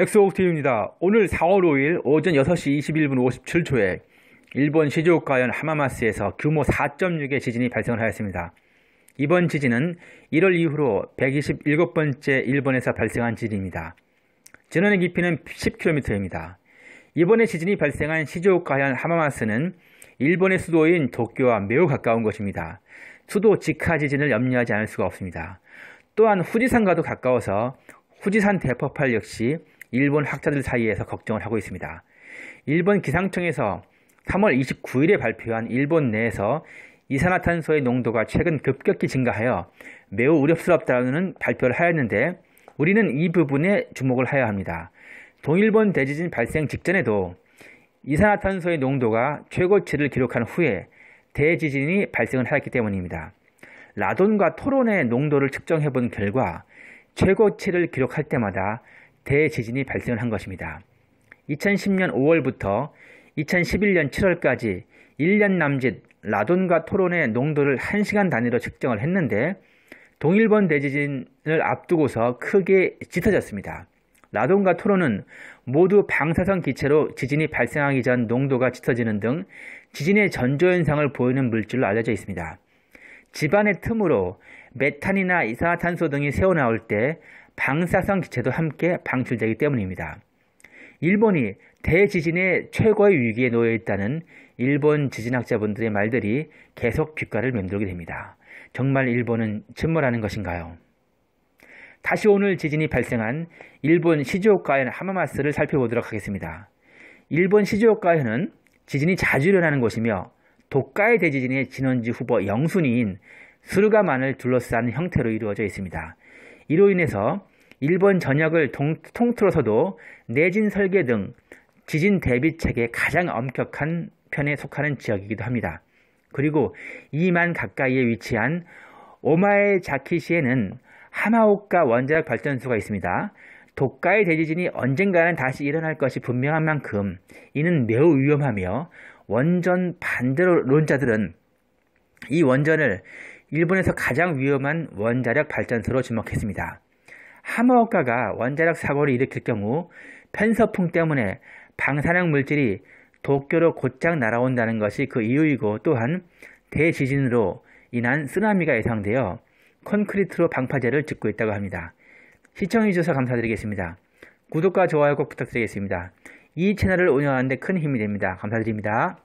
엑소옥티브입니다. 오늘 4월 5일 오전 6시 21분 57초에 일본 시즈오카현 하마마스에서 규모 4.6의 지진이 발생 하였습니다. 이번 지진은 1월 이후로 127번째 일본에서 발생한 지진입니다. 진원의 깊이는 10km입니다. 이번에 지진이 발생한 시즈오카현 하마마스는 일본의 수도인 도쿄와 매우 가까운 곳입니다. 수도 직하 지진을 염려하지 않을 수가 없습니다. 또한 후지산과도 가까워서 후지산 대폭발 역시 일본 학자들 사이에서 걱정을 하고 있습니다. 일본 기상청에서 3월 29일에 발표한 일본 내에서 이산화탄소의 농도가 최근 급격히 증가하여 매우 우려스럽다는 발표를 하였는데 우리는 이 부분에 주목을 하여야 합니다. 동일본 대지진 발생 직전에도 이산화탄소의 농도가 최고치를 기록한 후에 대지진이 발생을 하였기 때문입니다. 라돈과 토론의 농도를 측정해 본 결과 최고치를 기록할 때마다 대지진이 발생을 한 것입니다. 2010년 5월부터 2011년 7월까지 1년 남짓 라돈과 토론의 농도를 1시간 단위로 측정을 했는데 동일본 대지진을 앞두고서 크게 짙어졌습니다. 라돈과 토론은 모두 방사성 기체로 지진이 발생하기 전 농도가 짙어지는 등 지진의 전조현상을 보이는 물질로 알려져 있습니다. 집안의 틈으로 메탄이나 이산화탄소 등이 새어나올 때 방사성 기체도 함께 방출되기 때문입니다. 일본이 대지진의 최고의 위기에 놓여 있다는 일본 지진학자분들의 말들이 계속 귓가를 맴돌게 됩니다. 정말 일본은 침몰하는 것인가요? 다시 오늘 지진이 발생한 일본 시즈오카현 하마마스를 살펴보도록 하겠습니다. 일본 시즈오카현은 지진이 자주 일어나는 곳이며 독가의 대지진의 진원지 후보 영순인 수르가만을 둘러싼 형태로 이루어져 있습니다. 이로 인해서 일본 전역을 동, 통틀어서도 내진 설계 등 지진 대비책에 가장 엄격한 편에 속하는 지역이기도 합니다. 그리고 2만 가까이에 위치한 오마에자키시에는 하마오카 원자력 발전소가 있습니다. 독가의 대지진이 언젠가는 다시 일어날 것이 분명한 만큼 이는 매우 위험하며 원전 반대론자들은 이 원전을 일본에서 가장 위험한 원자력 발전소로 지목했습니다. 하마오카가 원자력 사고를 일으킬 경우 편서풍 때문에 방사능 물질이 도쿄로 곧장 날아온다는 것이 그 이유이고 또한 대지진으로 인한 쓰나미가 예상되어 콘크리트로 방파제를 짓고 있다고 합니다. 시청해주셔서 감사드리겠습니다. 구독과 좋아요 꼭 부탁드리겠습니다. 이 채널을 운영하는 데큰 힘이 됩니다. 감사드립니다.